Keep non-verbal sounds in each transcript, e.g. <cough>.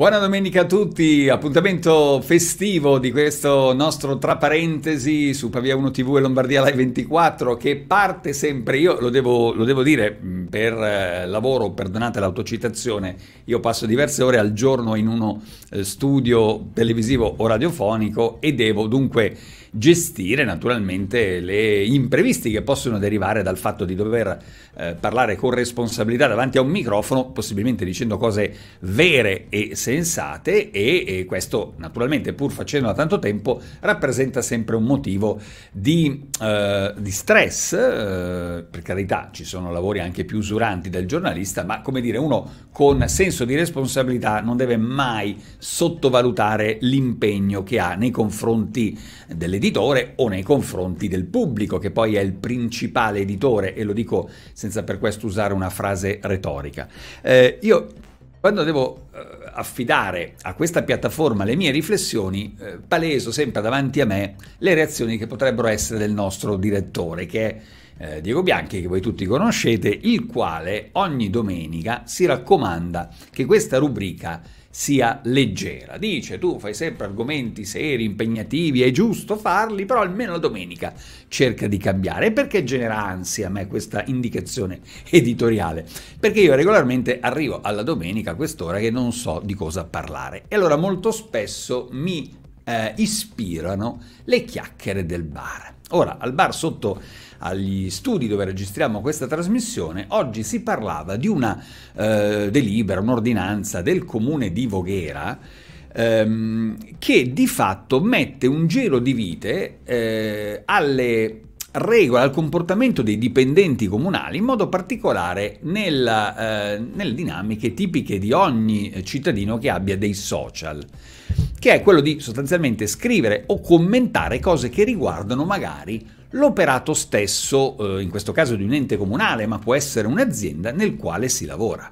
Buona domenica a tutti, appuntamento festivo di questo nostro tra parentesi su Pavia 1 TV e Lombardia Live 24 che parte sempre, io lo devo, lo devo dire mm, per eh, lavoro, perdonate l'autocitazione, io passo diverse ore al giorno in uno eh, studio televisivo o radiofonico e devo dunque gestire naturalmente le imprevisti che possono derivare dal fatto di dover eh, parlare con responsabilità davanti a un microfono, possibilmente dicendo cose vere e sensate e, e questo naturalmente pur facendo da tanto tempo rappresenta sempre un motivo di, eh, di stress, eh, per carità ci sono lavori anche più usuranti del giornalista, ma come dire uno con senso di responsabilità non deve mai sottovalutare l'impegno che ha nei confronti dell'editore o nei confronti del pubblico, che poi è il principale editore, e lo dico senza per questo usare una frase retorica. Eh, io quando devo eh, affidare a questa piattaforma le mie riflessioni, eh, paleso sempre davanti a me le reazioni che potrebbero essere del nostro direttore, che è eh, Diego Bianchi, che voi tutti conoscete, il quale ogni domenica si raccomanda che questa rubrica sia leggera. Dice tu fai sempre argomenti seri, impegnativi, è giusto farli, però almeno la domenica cerca di cambiare. E perché genera ansia a me questa indicazione editoriale? Perché io regolarmente arrivo alla domenica a quest'ora che non so di cosa parlare. E allora molto spesso mi eh, ispirano le chiacchiere del bar. Ora, al bar sotto agli studi dove registriamo questa trasmissione, oggi si parlava di una eh, delibera, un'ordinanza del comune di Voghera ehm, che di fatto mette un gelo di vite eh, alle regole, al comportamento dei dipendenti comunali, in modo particolare nella, eh, nelle dinamiche tipiche di ogni cittadino che abbia dei social che è quello di sostanzialmente scrivere o commentare cose che riguardano magari l'operato stesso, eh, in questo caso di un ente comunale, ma può essere un'azienda nel quale si lavora.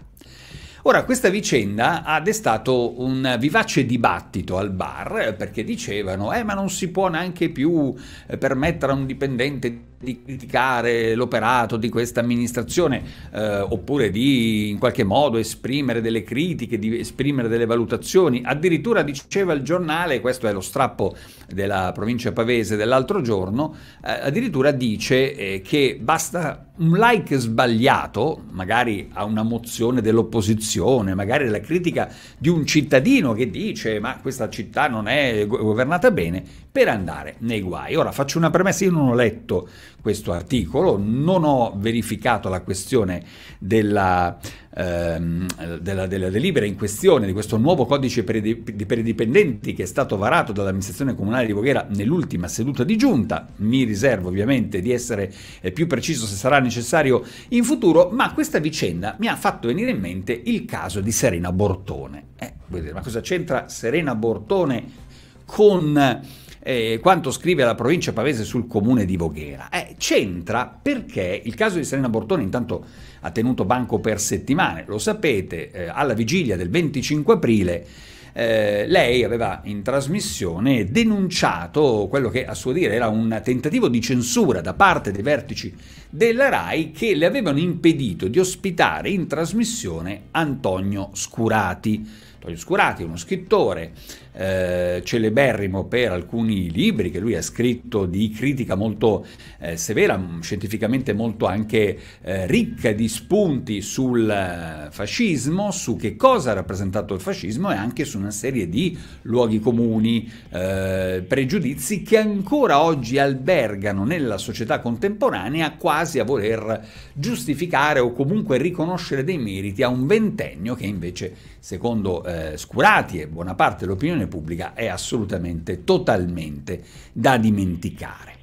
Ora, questa vicenda ha destato un vivace dibattito al bar eh, perché dicevano: Eh, ma non si può neanche più eh, permettere a un dipendente di criticare l'operato di questa amministrazione eh, oppure di in qualche modo esprimere delle critiche, di esprimere delle valutazioni. Addirittura diceva il giornale, questo è lo strappo della provincia pavese dell'altro giorno, eh, addirittura dice eh, che basta un like sbagliato, magari a una mozione dell'opposizione, magari alla critica di un cittadino che dice ma questa città non è governata bene, per andare nei guai. Ora faccio una premessa, io non ho letto questo articolo, non ho verificato la questione della, ehm, della, della delibera in questione, di questo nuovo codice per i, dipendenti che è stato varato dall'amministrazione comunale di Voghera nell'ultima seduta di giunta, mi riservo ovviamente di essere eh, più preciso se sarà necessario in futuro, ma questa vicenda mi ha fatto venire in mente il caso di Serena Bortone. Eh, ma cosa c'entra Serena Bortone con eh, quanto scrive la provincia Pavese sul comune di Voghera. Eh, c'entra perché il caso di Serena Bortone intanto ha tenuto banco per settimane, lo sapete, eh, alla vigilia del 25 aprile eh, lei aveva in trasmissione denunciato quello che a suo dire era un tentativo di censura da parte dei vertici della RAI che le avevano impedito di ospitare in trasmissione Antonio Scurati. Antonio Scurati è uno scrittore eh, celeberrimo per alcuni libri che lui ha scritto di critica molto eh, severa, scientificamente molto anche eh, ricca di spunti sul eh, fascismo, su che cosa ha rappresentato il fascismo e anche su una serie di luoghi comuni, eh, pregiudizi che ancora oggi albergano nella società contemporanea quasi quasi a voler giustificare o comunque riconoscere dei meriti a un ventennio che invece, secondo eh, Scurati e buona parte dell'opinione pubblica, è assolutamente, totalmente da dimenticare.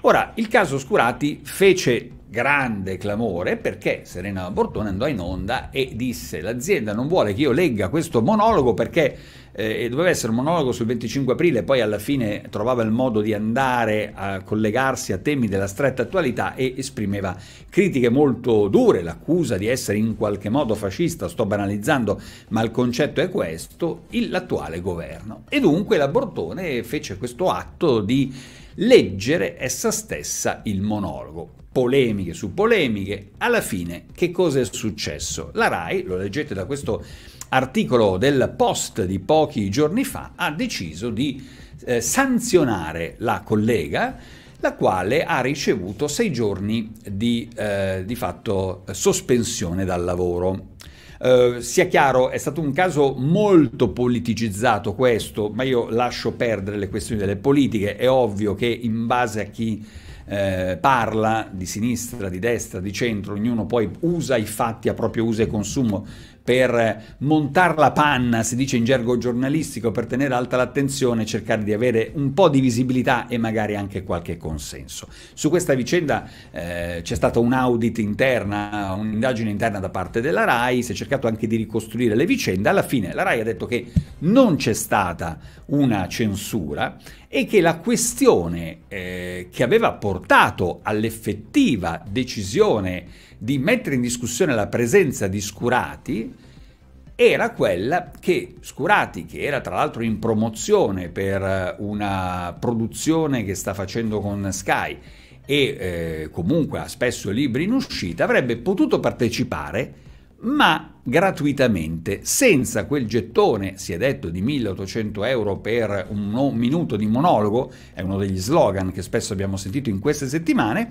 Ora, il caso Scurati fece grande clamore perché Serena Bortone andò in onda e disse l'azienda non vuole che io legga questo monologo perché eh, doveva essere un monologo sul 25 aprile poi alla fine trovava il modo di andare a collegarsi a temi della stretta attualità e esprimeva critiche molto dure, l'accusa di essere in qualche modo fascista, sto banalizzando, ma il concetto è questo, il, l'attuale governo. E dunque la Bortone fece questo atto di leggere essa stessa il monologo polemiche su polemiche, alla fine che cosa è successo? La RAI, lo leggete da questo articolo del Post di pochi giorni fa, ha deciso di eh, sanzionare la collega, la quale ha ricevuto sei giorni di, eh, di fatto sospensione dal lavoro. Uh, sia chiaro, è stato un caso molto politicizzato questo, ma io lascio perdere le questioni delle politiche, è ovvio che in base a chi eh, parla di sinistra, di destra, di centro, ognuno poi usa i fatti a proprio uso e consumo per montare la panna, si dice in gergo giornalistico, per tenere alta l'attenzione, cercare di avere un po' di visibilità e magari anche qualche consenso. Su questa vicenda eh, c'è stato un audit interna, un'indagine interna da parte della RAI, si è cercato anche di ricostruire le vicende, alla fine la RAI ha detto che non c'è stata una censura e che la questione eh, che aveva portato all'effettiva decisione di mettere in discussione la presenza di Scurati era quella che Scurati, che era tra l'altro in promozione per eh, una produzione che sta facendo con Sky e eh, comunque ha spesso libri in uscita, avrebbe potuto partecipare ma gratuitamente, senza quel gettone, si è detto, di 1800 euro per un minuto di monologo, è uno degli slogan che spesso abbiamo sentito in queste settimane,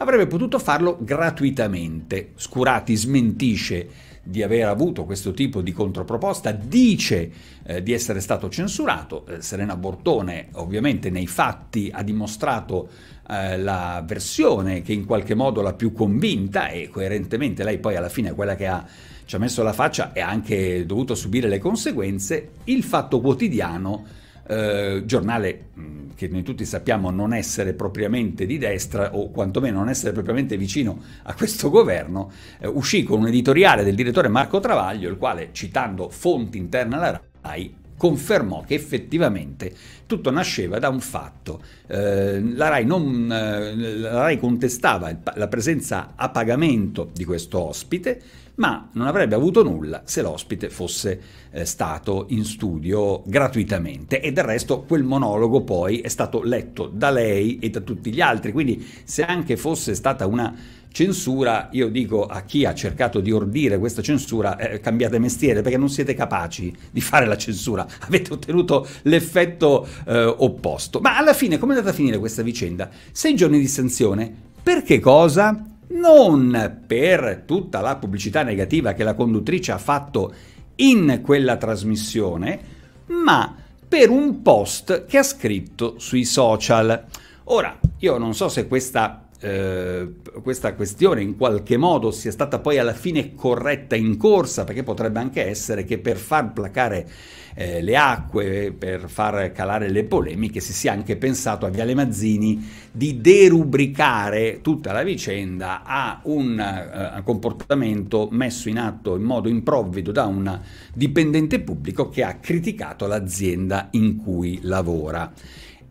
avrebbe potuto farlo gratuitamente. Scurati smentisce di aver avuto questo tipo di controproposta, dice eh, di essere stato censurato, eh, Serena Bortone ovviamente nei fatti ha dimostrato eh, la versione che in qualche modo la più convinta e coerentemente lei poi alla fine è quella che ha, ci ha messo la faccia e ha anche dovuto subire le conseguenze, il fatto quotidiano eh, giornale mm, che noi tutti sappiamo non essere propriamente di destra o quantomeno non essere propriamente vicino a questo governo, eh, uscì con un editoriale del direttore Marco Travaglio, il quale, citando fonti interne alla RAI, confermò che effettivamente tutto nasceva da un fatto. Eh, la, RAI non, eh, la RAI contestava il, la presenza a pagamento di questo ospite, ma non avrebbe avuto nulla se l'ospite fosse eh, stato in studio gratuitamente e del resto quel monologo poi è stato letto da lei e da tutti gli altri, quindi se anche fosse stata una censura, io dico a chi ha cercato di ordire questa censura, eh, cambiate mestiere perché non siete capaci di fare la censura, <laughs> avete ottenuto l'effetto eh, opposto. Ma alla fine come è andata a finire questa vicenda? Sei giorni di sanzione, perché cosa? non per tutta la pubblicità negativa che la conduttrice ha fatto in quella trasmissione, ma per un post che ha scritto sui social. Ora, io non so se questa eh, questa questione in qualche modo sia stata poi alla fine corretta in corsa, perché potrebbe anche essere che per far placare eh, le acque, per far calare le polemiche, si sia anche pensato a Viale Mazzini di derubricare tutta la vicenda a un eh, comportamento messo in atto in modo improvvido da un dipendente pubblico che ha criticato l'azienda in cui lavora.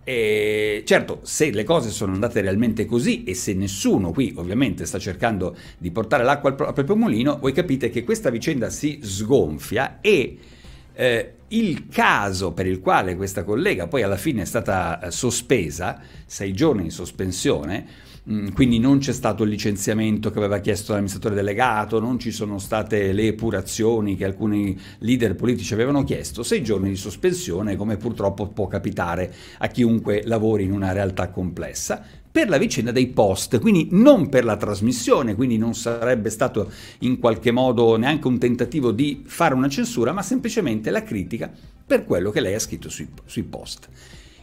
E certo, se le cose sono andate realmente così e se nessuno qui ovviamente sta cercando di portare l'acqua al, proprio mulino, voi capite che questa vicenda si sgonfia e eh, il caso per il quale questa collega poi alla fine è stata eh, sospesa, sei giorni di sospensione, mm, quindi non c'è stato il licenziamento che aveva chiesto l'amministratore delegato, non ci sono state le epurazioni che alcuni leader politici avevano chiesto, sei giorni di sospensione come purtroppo può capitare a chiunque lavori in una realtà complessa, per la vicenda dei post, quindi non per la trasmissione, quindi non sarebbe stato in qualche modo neanche un tentativo di fare una censura, ma semplicemente la critica per quello che lei ha scritto sui, sui post.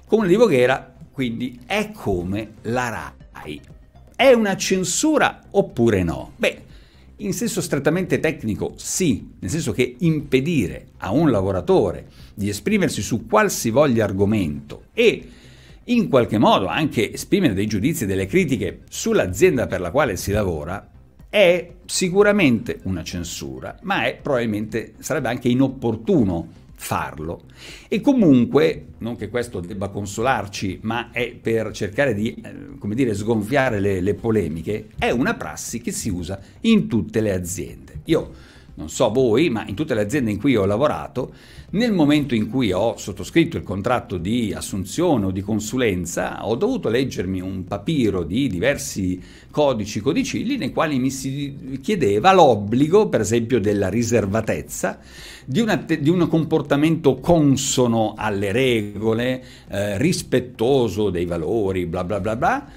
Comune di Voghera, quindi, è come la RAI. È una censura oppure no? Beh, in senso strettamente tecnico sì, nel senso che impedire a un lavoratore di esprimersi su qualsivoglia argomento e in qualche modo anche esprimere dei giudizi e delle critiche sull'azienda per la quale si lavora è sicuramente una censura, ma è probabilmente sarebbe anche inopportuno farlo. E comunque, non che questo debba consolarci, ma è per cercare di, eh, come dire, sgonfiare le, le polemiche, è una prassi che si usa in tutte le aziende. Io non so voi, ma in tutte le aziende in cui ho lavorato, nel momento in cui ho sottoscritto il contratto di assunzione o di consulenza, ho dovuto leggermi un papiro di diversi codici codicilli nei quali mi si chiedeva l'obbligo, per esempio, della riservatezza, di, una, di un comportamento consono alle regole, eh, rispettoso dei valori, bla bla bla bla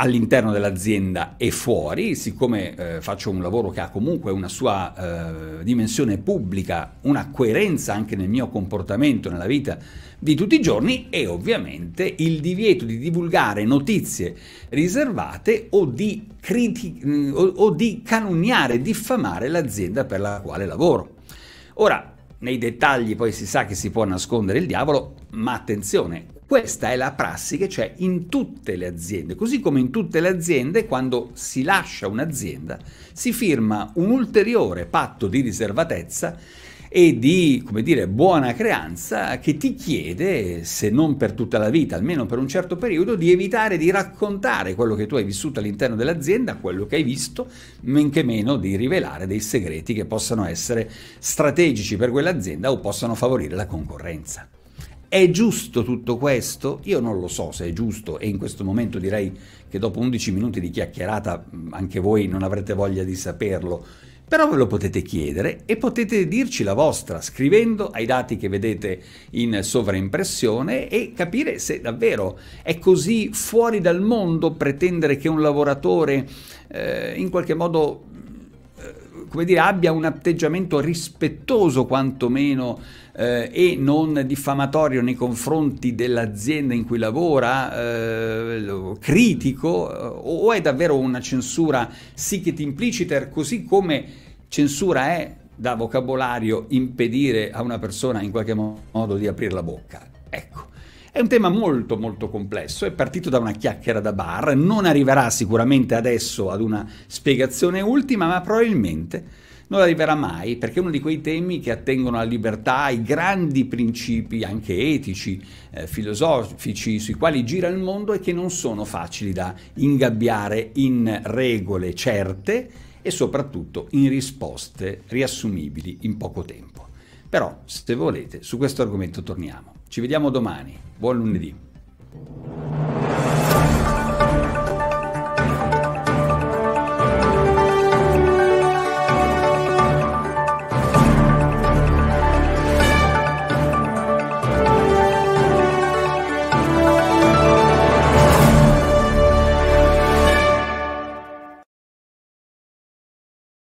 all'interno dell'azienda e fuori, siccome eh, faccio un lavoro che ha comunque una sua eh, dimensione pubblica, una coerenza anche nel mio comportamento, nella vita di tutti i giorni e ovviamente il divieto di divulgare notizie riservate o di, criti- mm, o, o di calunniare, diffamare l'azienda per la quale lavoro. Ora, nei dettagli poi si sa che si può nascondere il diavolo, ma attenzione, questa è la prassi che c'è in tutte le aziende, così come in tutte le aziende quando si lascia un'azienda si firma un ulteriore patto di riservatezza e di, dire, buona creanza che ti chiede, se non per tutta la vita, almeno per un certo periodo, di evitare di raccontare quello che tu hai vissuto all'interno dell'azienda, quello che hai visto, men che meno di rivelare dei segreti che possano essere strategici per quell'azienda o possano favorire la concorrenza. È giusto tutto questo? Io non lo so se è giusto e in questo momento direi che dopo 11 minuti di chiacchierata anche voi non avrete voglia di saperlo, però ve lo potete chiedere e potete dirci la vostra scrivendo ai dati che vedete in sovraimpressione e capire se davvero è così fuori dal mondo pretendere che un lavoratore eh, in qualche modo come dire, abbia un atteggiamento rispettoso quantomeno eh, e non diffamatorio nei confronti dell'azienda in cui lavora, eh, critico, eh, o è davvero una censura sic impliciter, così come censura è da vocabolario impedire a una persona in qualche modo di aprire la bocca. Ecco. È un tema molto molto complesso, è partito da una chiacchiera da bar, non arriverà sicuramente adesso ad una spiegazione ultima, ma probabilmente non arriverà mai, perché è uno di quei temi che attengono alla libertà, ai grandi principi anche etici, eh, filosofici, sui quali gira il mondo e che non sono facili da ingabbiare in regole certe e soprattutto in risposte riassumibili in poco tempo. Però, se volete, su questo argomento torniamo. Ci vediamo domani. Buon lunedì.